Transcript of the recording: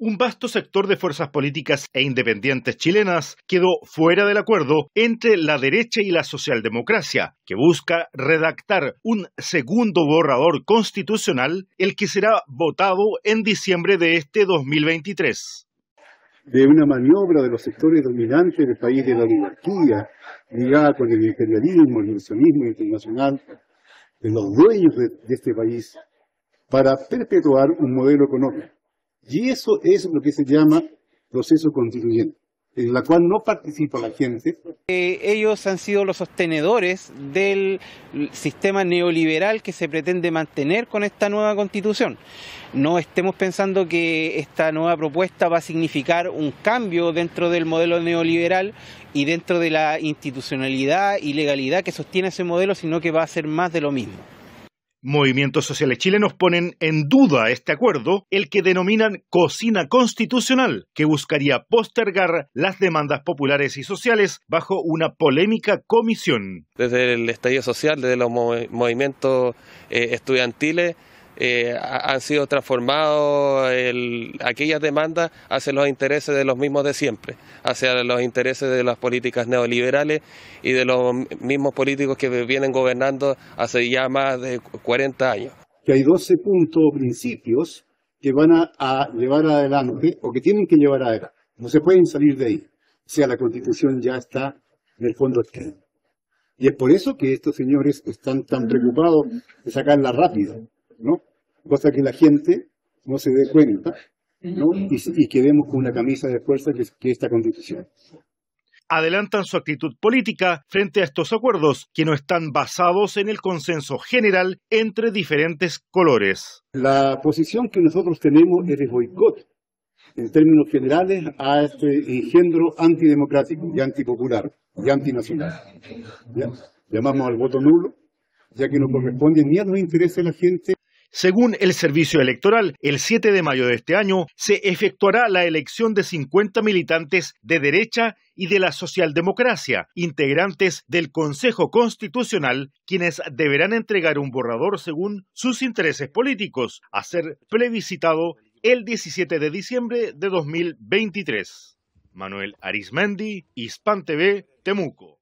un vasto sector de fuerzas políticas e independientes chilenas quedó fuera del acuerdo entre la derecha y la socialdemocracia, que busca redactar un segundo borrador constitucional, el que será votado en diciembre de este 2023. De una maniobra de los sectores dominantes del país de la oligarquía, ligada con el imperialismo, el nacionalismo internacional, de los dueños de este país, para perpetuar un modelo económico y eso es lo que se llama proceso constituyente, en la cual no participa la gente. Eh, ellos han sido los sostenedores del sistema neoliberal que se pretende mantener con esta nueva constitución. No estemos pensando que esta nueva propuesta va a significar un cambio dentro del modelo neoliberal y dentro de la institucionalidad y legalidad que sostiene ese modelo, sino que va a ser más de lo mismo. Movimientos sociales chilenos ponen en duda este acuerdo, el que denominan cocina constitucional, que buscaría postergar las demandas populares y sociales bajo una polémica comisión. Desde el Estadio social, desde los movimientos eh, estudiantiles, eh, han sido transformados aquellas demandas hacia los intereses de los mismos de siempre, hacia los intereses de las políticas neoliberales y de los mismos políticos que vienen gobernando hace ya más de 40 años. Que hay 12 puntos o principios que van a, llevar adelante o que tienen que llevar adelante. No se pueden salir de ahí. O sea, la constitución ya está en el fondo Y es por eso que estos señores están tan preocupados de sacarla rápido, ¿no? cosa que la gente no se dé cuenta y, que vemos con una camisa de fuerza que es esta constitución adelantan su actitud política frente a estos acuerdos que no están basados en el consenso general entre diferentes colores. La posición que nosotros tenemos es el boicot, en términos generales, a este engendro antidemocrático y antipopular y antinacional. Llamamos al voto nulo, ya que no corresponde ni a los intereses de la gente según el Servicio Electoral, el 7 de mayo de este año se efectuará la elección de 50 militantes de derecha y de la socialdemocracia, integrantes del Consejo Constitucional, quienes deberán entregar un borrador según sus intereses políticos, a ser previsitado el 17 de diciembre de 2023. Manuel Arismendi, Hispan TV, Temuco.